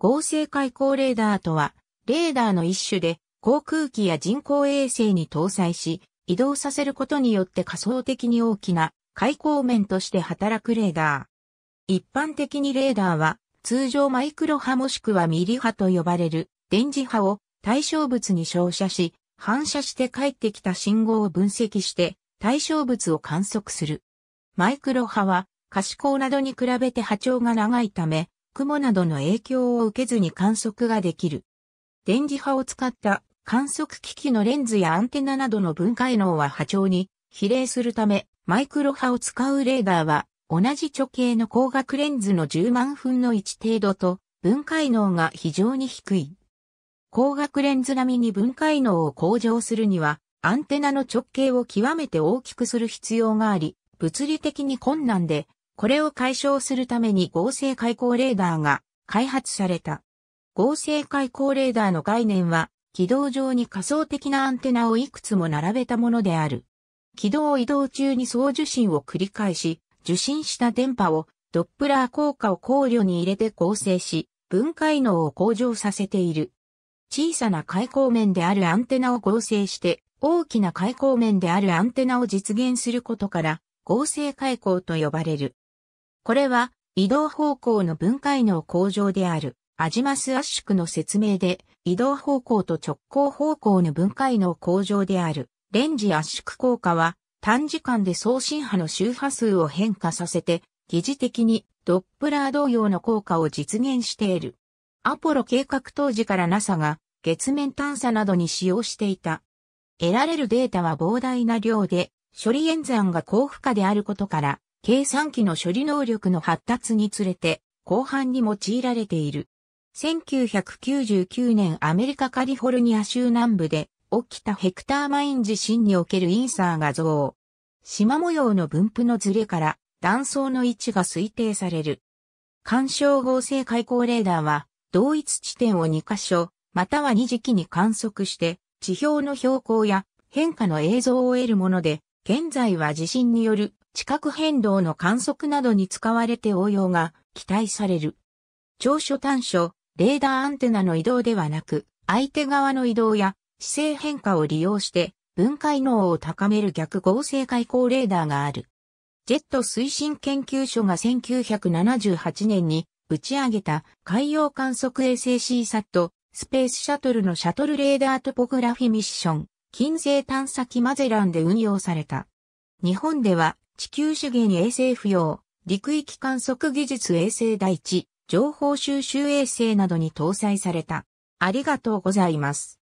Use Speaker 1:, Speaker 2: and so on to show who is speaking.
Speaker 1: 合成開口レーダーとは、レーダーの一種で、航空機や人工衛星に搭載し、移動させることによって仮想的に大きな開口面として働くレーダー。一般的にレーダーは、通常マイクロ波もしくはミリ波と呼ばれる電磁波を対象物に照射し、反射して帰ってきた信号を分析して対象物を観測する。マイクロ波は可視光などに比べて波長が長いため、雲などの影響を受けずに観測ができる。電磁波を使った観測機器のレンズやアンテナなどの分解能は波長に比例するため、マイクロ波を使うレーダーは同じ直径の光学レンズの10万分の1程度と分解能が非常に低い。光学レンズ並みに分解能を向上するには、アンテナの直径を極めて大きくする必要があり、物理的に困難で、これを解消するために合成開口レーダーが開発された。合成開口レーダーの概念は、軌道上に仮想的なアンテナをいくつも並べたものである。軌道を移動中に送受信を繰り返し、受信した電波をドップラー効果を考慮に入れて合成し、分解能を向上させている。小さな開口面であるアンテナを合成して、大きな開口面であるアンテナを実現することから、合成開口と呼ばれる。これは移動方向の分解能向上であるアジマス圧縮の説明で移動方向と直行方向の分解能向上であるレンジ圧縮効果は短時間で送信波の周波数を変化させて疑似的にドップラー同様の効果を実現している。アポロ計画当時から NASA が月面探査などに使用していた。得られるデータは膨大な量で、処理演算が高負荷であることから、計算機の処理能力の発達につれて、後半に用いられている。1999年アメリカカリフォルニア州南部で起きたヘクターマイン地震におけるインサー画像。縞模様の分布のずれから断層の位置が推定される。干渉合成開口レーダーは同一地点を2箇所、または2時期に観測して地表の標高や変化の映像を得るもので、現在は地震による地殻変動の観測などに使われて応用が期待される。長所短所、レーダーアンテナの移動ではなく、相手側の移動や姿勢変化を利用して分解能を高める逆合成開口レーダーがある。ジェット推進研究所が1978年に打ち上げた海洋観測衛星 CSAT スペースシャトルのシャトルレーダートポグラフィミッション、金星探査機マゼランで運用された。日本では地球資源衛星不要、陸域観測技術衛星第一、情報収集衛星などに搭載された。ありがとうございます。